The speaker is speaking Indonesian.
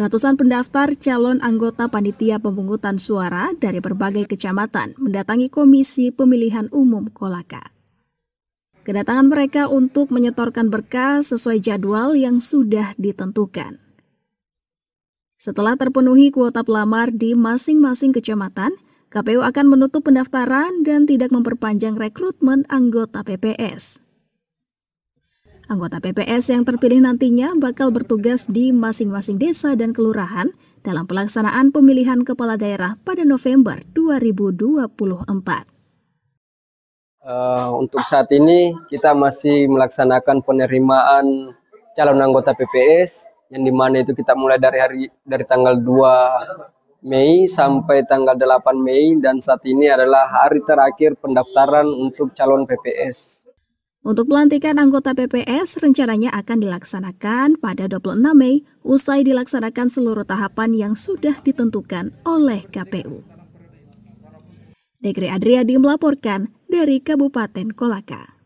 Ratusan pendaftar calon anggota panitia pemungutan suara dari berbagai kecamatan mendatangi Komisi Pemilihan Umum Kolaka. Kedatangan mereka untuk menyetorkan berkas sesuai jadwal yang sudah ditentukan. Setelah terpenuhi kuota pelamar di masing-masing kecamatan, KPU akan menutup pendaftaran dan tidak memperpanjang rekrutmen anggota PPS. Anggota PPS yang terpilih nantinya bakal bertugas di masing-masing desa dan kelurahan dalam pelaksanaan pemilihan kepala daerah pada November 2024. Uh, eh, untuk saat ini kita masih melaksanakan penerimaan calon anggota PPS yang dimana itu kita mulai dari hari dari tanggal 2 Mei sampai tanggal 8 Mei dan saat ini adalah hari terakhir pendaftaran untuk calon PPS. Untuk pelantikan anggota PPS rencananya akan dilaksanakan pada 26 Mei usai dilaksanakan seluruh tahapan yang sudah ditentukan oleh KPU. Negeri Adriadi melaporkan dari Kabupaten Kolaka.